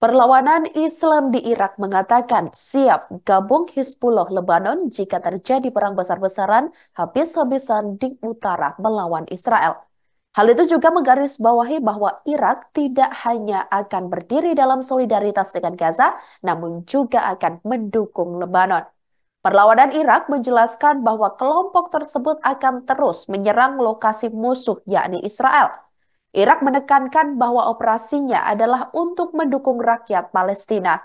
Perlawanan Islam di Irak mengatakan siap gabung Hizbullah Lebanon jika terjadi perang besar-besaran habis-habisan di utara melawan Israel. Hal itu juga menggarisbawahi bahwa Irak tidak hanya akan berdiri dalam solidaritas dengan Gaza, namun juga akan mendukung Lebanon. Perlawanan Irak menjelaskan bahwa kelompok tersebut akan terus menyerang lokasi musuh, yakni Israel. Irak menekankan bahwa operasinya adalah untuk mendukung rakyat Palestina.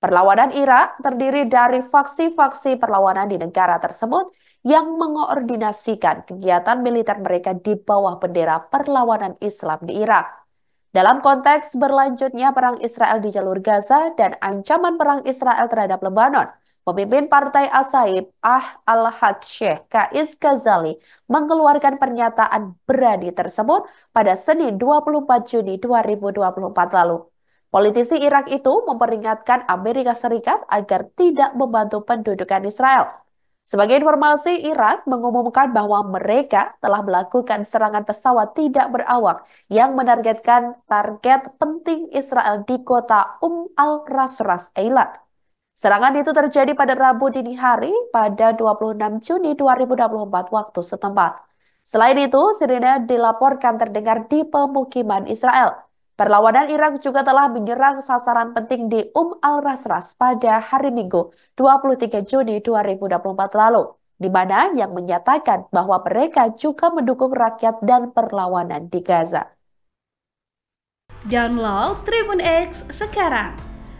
Perlawanan Irak terdiri dari faksi-faksi perlawanan di negara tersebut yang mengoordinasikan kegiatan militer mereka di bawah bendera perlawanan Islam di Irak. Dalam konteks berlanjutnya perang Israel di jalur Gaza dan ancaman perang Israel terhadap Lebanon, Pemimpin Partai Asaib, Ah Al-Haq Syekh Kais Ghazali, mengeluarkan pernyataan berani tersebut pada Senin 24 Juni 2024 lalu. Politisi Irak itu memperingatkan Amerika Serikat agar tidak membantu pendudukan Israel. Sebagai informasi, Irak mengumumkan bahwa mereka telah melakukan serangan pesawat tidak berawak yang menargetkan target penting Israel di kota Um al-Rasras, Eilat. Serangan itu terjadi pada Rabu dini hari pada 26 Juni 2024 waktu setempat. Selain itu, sirine dilaporkan terdengar di pemukiman Israel. Perlawanan Irak juga telah menyerang sasaran penting di Um al-Rasras pada hari Minggu 23 Juni 2024 lalu, di mana yang menyatakan bahwa mereka juga mendukung rakyat dan perlawanan di Gaza. Download Tribun X sekarang